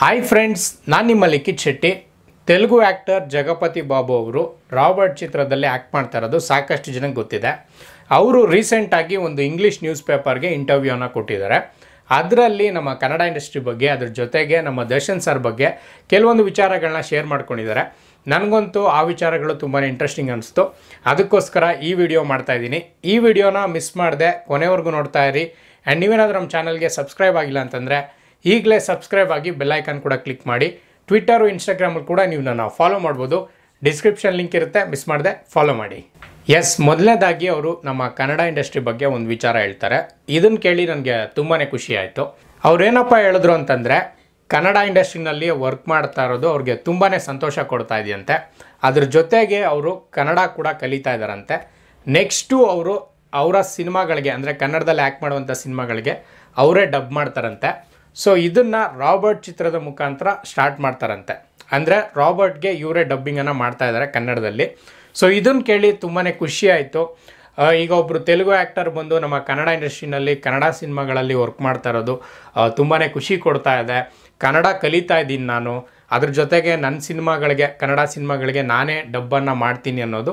hi friends ನಾನು ನಿಮ್ಮ Likhith Shetty Telugu actor Jagapathi Babu ಅವರು ರಾಬರ್ಟ್ ಚಿತ್ರದಲ್ಲಿ ಆ್ಯಕ್ಟ್ ಮಾಡ್ತಾ ಇರೋದು ಸಾಕಷ್ಟು ಜನಕ್ಕೆ ಗೊತ್ತಿದೆ ಅವರು ರೀಸೆಂಟಾಗಿ ಒಂದು ಇಂಗ್ಲೀಷ್ ನ್ಯೂಸ್ ಪೇಪರ್ಗೆ ಇಂಟರ್ವ್ಯೂನ ಕೊಟ್ಟಿದ್ದಾರೆ ಅದರಲ್ಲಿ ನಮ್ಮ ಕನ್ನಡ ಇಂಡಸ್ಟ್ರಿ ಬಗ್ಗೆ ಅದ್ರ ಜೊತೆಗೆ ನಮ್ಮ ದರ್ಶನ್ ಸರ್ ಬಗ್ಗೆ ಕೆಲವೊಂದು ವಿಚಾರಗಳನ್ನ ಶೇರ್ ಮಾಡ್ಕೊಂಡಿದ್ದಾರೆ ನನಗಂತೂ ಆ ವಿಚಾರಗಳು ತುಂಬಾ ಇಂಟ್ರೆಸ್ಟಿಂಗ್ ಅನಿಸ್ತು ಅದಕ್ಕೋಸ್ಕರ ಈ ವಿಡಿಯೋ ಮಾಡ್ತಾ ಇದ್ದೀನಿ ಈ ವಿಡಿಯೋನ ಮಿಸ್ ಮಾಡಿದೆ ಕೊನೆವರೆಗೂ ನೋಡ್ತಾ ಇರಿ ಆ್ಯಂಡ್ ನೀವೇನಾದರೂ ನಮ್ಮ ಚಾನಲ್ಗೆ ಸಬ್ಸ್ಕ್ರೈಬ್ ಆಗಿಲ್ಲ ಅಂತಂದರೆ ಈಗಲೇ ಸಬ್ಸ್ಕ್ರೈಬ್ ಆಗಿ ಬೆಲ್ಲೈಕನ್ ಕೂಡ ಕ್ಲಿಕ್ ಮಾಡಿ ಟ್ವಿಟ್ಟರು ಇನ್ಸ್ಟಾಗ್ರಾಮಲ್ಲಿ ಕೂಡ ನೀವು ನನ್ನ ಫಾಲೋ ಮಾಡ್ಬೋದು ಡಿಸ್ಕ್ರಿಪ್ಷನ್ ಲಿಂಕ್ ಇರುತ್ತೆ ಮಿಸ್ ಮಾಡದೆ ಫಾಲೋ ಮಾಡಿ ಎಸ್ ಮೊದಲನೇದಾಗಿ ಅವರು ನಮ್ಮ ಕನ್ನಡ ಇಂಡಸ್ಟ್ರಿ ಬಗ್ಗೆ ಒಂದು ವಿಚಾರ ಹೇಳ್ತಾರೆ ಇದನ್ನು ಕೇಳಿ ನನಗೆ ತುಂಬಾ ಖುಷಿ ಆಯಿತು ಅವ್ರೇನಪ್ಪ ಹೇಳಿದ್ರು ಅಂತಂದರೆ ಕನ್ನಡ ಇಂಡಸ್ಟ್ರಿನಲ್ಲಿ ವರ್ಕ್ ಮಾಡ್ತಾ ಇರೋದು ಅವ್ರಿಗೆ ತುಂಬಾ ಸಂತೋಷ ಕೊಡ್ತಾ ಇದೆಯಂತೆ ಅದ್ರ ಜೊತೆಗೆ ಅವರು ಕನ್ನಡ ಕೂಡ ಕಲಿತಾ ಇದ್ದಾರಂತೆ ನೆಕ್ಸ್ಟು ಅವರು ಅವರ ಸಿನಿಮಾಗಳಿಗೆ ಅಂದರೆ ಕನ್ನಡದಲ್ಲಿ ಆ್ಯಕ್ಟ್ ಮಾಡುವಂಥ ಸಿನಿಮಾಗಳಿಗೆ ಅವರೇ ಡಬ್ ಮಾಡ್ತಾರಂತೆ ಸೊ ಇದನ್ನು ರಾಬರ್ಟ್ ಚಿತ್ರದ ಮುಖಾಂತರ ಸ್ಟಾರ್ಟ್ ಮಾಡ್ತಾರಂತೆ ಅಂದರೆ ರಾಬರ್ಟ್ಗೆ ಇವರೇ ಡಬ್ಬಿಂಗನ್ನು ಮಾಡ್ತಾ ಇದ್ದಾರೆ ಕನ್ನಡದಲ್ಲಿ ಸೊ ಇದನ್ನು ಕೇಳಿ ತುಂಬಾ ಖುಷಿ ಈಗ ಒಬ್ಬರು ತೆಲುಗು ಆ್ಯಕ್ಟರ್ ಬಂದು ನಮ್ಮ ಕನ್ನಡ ಇಂಡಸ್ಟ್ರಿನಲ್ಲಿ ಕನ್ನಡ ಸಿನಿಮಾಗಳಲ್ಲಿ ವರ್ಕ್ ಮಾಡ್ತಾ ಇರೋದು ತುಂಬಾ ಖುಷಿ ಕೊಡ್ತಾ ಇದೆ ಕನ್ನಡ ಕಲಿತಾ ಇದ್ದೀನಿ ನಾನು ಅದ್ರ ಜೊತೆಗೆ ನನ್ನ ಸಿನಿಮಾಗಳಿಗೆ ಕನ್ನಡ ಸಿನಿಮಾಗಳಿಗೆ ನಾನೇ ಡಬ್ಬನ್ನು ಮಾಡ್ತೀನಿ ಅನ್ನೋದು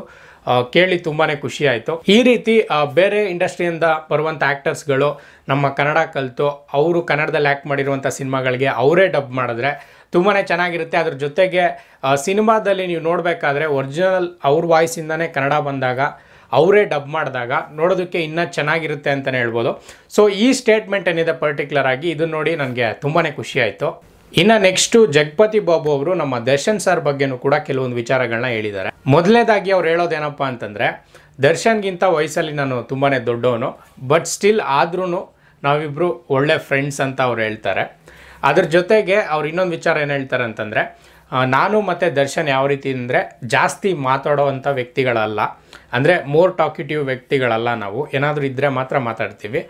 ಕೇಳಿ ತುಂಬಾ ಖುಷಿ ಆಯಿತು ಈ ರೀತಿ ಬೇರೆ ಇಂಡಸ್ಟ್ರಿಯಿಂದ ಬರುವಂಥ ಆ್ಯಕ್ಟರ್ಸ್ಗಳು ನಮ್ಮ ಕನ್ನಡ ಕಲಿತು ಅವರು ಕನ್ನಡದಲ್ಲಿ ಆ್ಯಕ್ಟ್ ಮಾಡಿರುವಂಥ ಸಿನಿಮಾಗಳಿಗೆ ಅವರೇ ಡಬ್ ಮಾಡಿದ್ರೆ ತುಂಬಾ ಚೆನ್ನಾಗಿರುತ್ತೆ ಅದ್ರ ಜೊತೆಗೆ ಸಿನಿಮಾದಲ್ಲಿ ನೀವು ನೋಡಬೇಕಾದ್ರೆ ಒರಿಜಿನಲ್ ಅವ್ರ ವಾಯ್ಸಿಂದನೇ ಕನ್ನಡ ಬಂದಾಗ ಅವರೇ ಡಬ್ ಮಾಡಿದಾಗ ನೋಡೋದಕ್ಕೆ ಇನ್ನೂ ಚೆನ್ನಾಗಿರುತ್ತೆ ಅಂತಲೇ ಹೇಳ್ಬೋದು ಸೊ ಈ ಸ್ಟೇಟ್ಮೆಂಟ್ ಏನಿದೆ ಪರ್ಟಿಕ್ಯುಲರ್ ಆಗಿ ಇದನ್ನು ನೋಡಿ ನನಗೆ ತುಂಬಾ ಖುಷಿ ಇನ್ನು ನೆಕ್ಸ್ಟು ಜಗಪತಿ ಬಾಬು ಅವರು ನಮ್ಮ ದರ್ಶನ್ ಸರ್ ಬಗ್ಗೆನೂ ಕೂಡ ಕೆಲವೊಂದು ವಿಚಾರಗಳನ್ನ ಹೇಳಿದ್ದಾರೆ ಮೊದಲನೇದಾಗಿ ಅವ್ರು ಹೇಳೋದೇನಪ್ಪ ಅಂತಂದರೆ ದರ್ಶನ್ಗಿಂತ ವಯಸ್ಸಲ್ಲಿ ನಾನು ತುಂಬಾ ದೊಡ್ಡವನು ಬಟ್ ಸ್ಟಿಲ್ ಆದ್ರೂ ನಾವಿಬ್ಬರು ಒಳ್ಳೆ ಫ್ರೆಂಡ್ಸ್ ಅಂತ ಅವ್ರು ಹೇಳ್ತಾರೆ ಅದ್ರ ಜೊತೆಗೆ ಅವ್ರು ಇನ್ನೊಂದು ವಿಚಾರ ಏನು ಹೇಳ್ತಾರೆ ಅಂತಂದರೆ ನಾನು ಮತ್ತು ದರ್ಶನ್ ಯಾವ ರೀತಿ ಅಂದರೆ ಜಾಸ್ತಿ ಮಾತಾಡೋವಂಥ ವ್ಯಕ್ತಿಗಳಲ್ಲ ಅಂದರೆ ಮೋರ್ ಟಾಕಿಟಿವ್ ವ್ಯಕ್ತಿಗಳಲ್ಲ ನಾವು ಏನಾದರೂ ಇದ್ದರೆ ಮಾತ್ರ ಮಾತಾಡ್ತೀವಿ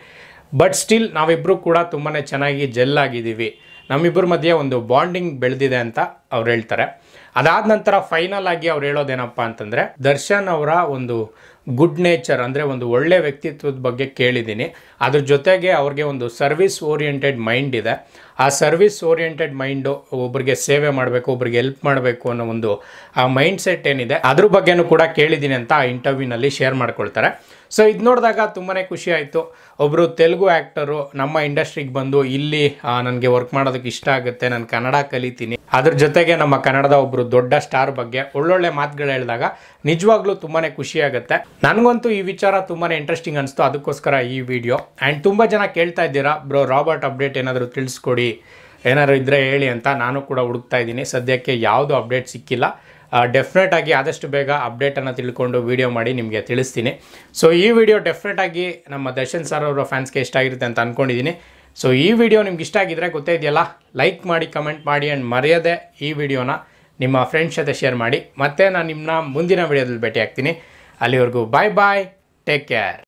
ಬಟ್ ಸ್ಟಿಲ್ ನಾವಿಬ್ಬರು ಕೂಡ ತುಂಬಾ ಚೆನ್ನಾಗಿ ಜೆಲ್ ಆಗಿದ್ದೀವಿ ನಮ್ಮಿಬ್ಬರ ಮಧ್ಯೆ ಒಂದು ಬಾಂಡಿಂಗ್ ಬೆಳೆದಿದೆ ಅಂತ ಅವ್ರು ಹೇಳ್ತಾರೆ ಅದಾದ ನಂತರ ಫೈನಲ್ ಆಗಿ ಅವ್ರು ಹೇಳೋದೇನಪ್ಪ ಅಂತಂದರೆ ದರ್ಶನ್ ಅವರ ಒಂದು ಗುಡ್ ನೇಚರ್ ಅಂದರೆ ಒಂದು ಒಳ್ಳೆಯ ವ್ಯಕ್ತಿತ್ವದ ಬಗ್ಗೆ ಕೇಳಿದ್ದೀನಿ ಅದ್ರ ಜೊತೆಗೆ ಅವ್ರಿಗೆ ಒಂದು ಸರ್ವಿಸ್ ಓರಿಯೆಂಟೆಡ್ ಮೈಂಡ್ ಇದೆ ಆ ಸರ್ವಿಸ್ ಓರಿಯೆಂಟೆಡ್ ಮೈಂಡು ಒಬ್ಬರಿಗೆ ಸೇವೆ ಮಾಡಬೇಕು ಒಬ್ರಿಗೆ ಹೆಲ್ಪ್ ಮಾಡಬೇಕು ಅನ್ನೋ ಒಂದು ಆ ಮೈಂಡ್ ಸೆಟ್ ಏನಿದೆ ಅದ್ರ ಬಗ್ಗೆನೂ ಕೂಡ ಕೇಳಿದ್ದೀನಿ ಅಂತ ಆ ಇಂಟರ್ವ್ಯೂನಲ್ಲಿ ಶೇರ್ ಮಾಡ್ಕೊಳ್ತಾರೆ ಸೊ ಇದು ನೋಡಿದಾಗ ತುಂಬಾ ಖುಷಿ ಆಯಿತು ಒಬ್ಬರು ತೆಲುಗು ಆ್ಯಕ್ಟರು ನಮ್ಮ ಇಂಡಸ್ಟ್ರಿಗೆ ಬಂದು ಇಲ್ಲಿ ನನಗೆ ವರ್ಕ್ ಮಾಡೋದಕ್ಕೆ ಇಷ್ಟ ಆಗುತ್ತೆ ನಾನು ಕನ್ನಡ ಕಲಿತೀನಿ ಅದ್ರ ಜೊತೆಗೆ ನಮ್ಮ ಕನ್ನಡದ ಒಬ್ಬರು ದೊಡ್ಡ ಸ್ಟಾರ್ ಬಗ್ಗೆ ಒಳ್ಳೊಳ್ಳೆ ಮಾತುಗಳು ಹೇಳಿದಾಗ ನಿಜವಾಗ್ಲೂ ತುಂಬಾ ಖುಷಿಯಾಗುತ್ತೆ ನನಗಂತೂ ಈ ವಿಚಾರ ತುಂಬಾ ಇಂಟ್ರೆಸ್ಟಿಂಗ್ ಅನಿಸ್ತು ಅದಕ್ಕೋಸ್ಕರ ಈ ವಿಡಿಯೋ ಆ್ಯಂಡ್ ತುಂಬ ಜನ ಕೇಳ್ತಾ ಇದ್ದೀರಾ ಬ್ರೋ ರಾಬರ್ಟ್ ಅಪ್ಡೇಟ್ ಏನಾದರೂ ತಿಳಿಸ್ಕೊಡಿ ಏನಾದರೂ ಇದ್ದರೆ ಹೇಳಿ ಅಂತ ನಾನು ಕೂಡ ಹುಡುಕ್ತಾ ಇದ್ದೀನಿ ಸದ್ಯಕ್ಕೆ ಯಾವುದು ಅಪ್ಡೇಟ್ ಸಿಕ್ಕಿಲ್ಲ ಡೆಫಿನೆಟಾಗಿ ಆದಷ್ಟು ಬೇಗ ಅಪ್ಡೇಟನ್ನು ತಿಳ್ಕೊಂಡು ವೀಡಿಯೋ ಮಾಡಿ ನಿಮಗೆ ತಿಳಿಸ್ತೀನಿ ಸೊ ಈ ವಿಡಿಯೋ ಡೆಫಿನೆಟಾಗಿ ಆಗಿ ನಮ್ಮ ದರ್ಶನ್ ಸರ್ ಅವರ ಫ್ಯಾನ್ಸ್ಗೆ ಇಷ್ಟ ಆಗಿರುತ್ತೆ ಅಂತ ಅಂದ್ಕೊಂಡಿದ್ದೀನಿ ಸೊ ಈ ವಿಡಿಯೋ ನಿಮ್ಗೆ ಇಷ್ಟ ಆಗಿದ್ರೆ ಇದೆಯಲ್ಲ ಲೈಕ್ ಮಾಡಿ ಕಮೆಂಟ್ ಮಾಡಿ ಆ್ಯಂಡ್ ಮರೆಯದೆ ಈ ವಿಡಿಯೋನ ನಿಮ್ಮ ಫ್ರೆಂಡ್ಸ್ ಜೊತೆ ಶೇರ್ ಮಾಡಿ ಮತ್ತೆ ನಾನು ನಿಮ್ಮನ್ನ ಮುಂದಿನ ವಿಡಿಯೋದಲ್ಲಿ ಭೇಟಿ ಆಗ್ತೀನಿ ಅಲ್ಲಿವರೆಗೂ ಬಾಯ್ ಬಾಯ್ ಟೇಕ್ ಕೇರ್